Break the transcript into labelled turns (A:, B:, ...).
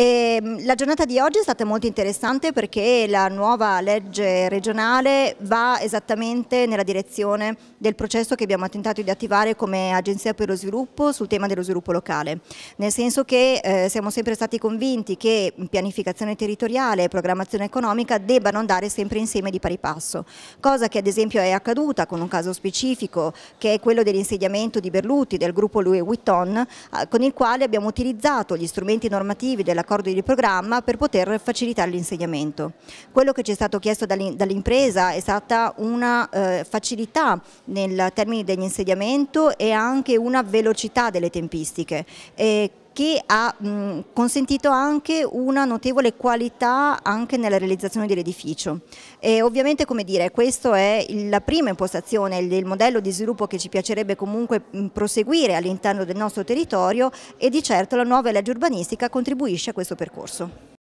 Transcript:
A: E ehm, la giornata di oggi è stata molto interessante perché la nuova legge regionale va esattamente nella direzione del processo che abbiamo tentato di attivare come Agenzia per lo Sviluppo sul tema dello sviluppo locale, nel senso che eh, siamo sempre stati convinti che pianificazione territoriale e programmazione economica debbano andare sempre insieme di pari passo, cosa che ad esempio è accaduta con un caso specifico che è quello dell'insediamento di Berluti del gruppo Louis Vuitton, eh, con il quale abbiamo utilizzato gli strumenti normativi della accordi di programma per poter facilitare l'insegnamento. Quello che ci è stato chiesto dall'impresa è stata una eh, facilità nel termine dell'insediamento e anche una velocità delle tempistiche. E che ha mh, consentito anche una notevole qualità anche nella realizzazione dell'edificio. ovviamente come dire, questa è la prima impostazione del modello di sviluppo che ci piacerebbe comunque proseguire all'interno del nostro territorio e di certo la nuova legge urbanistica contribuisce a questo percorso.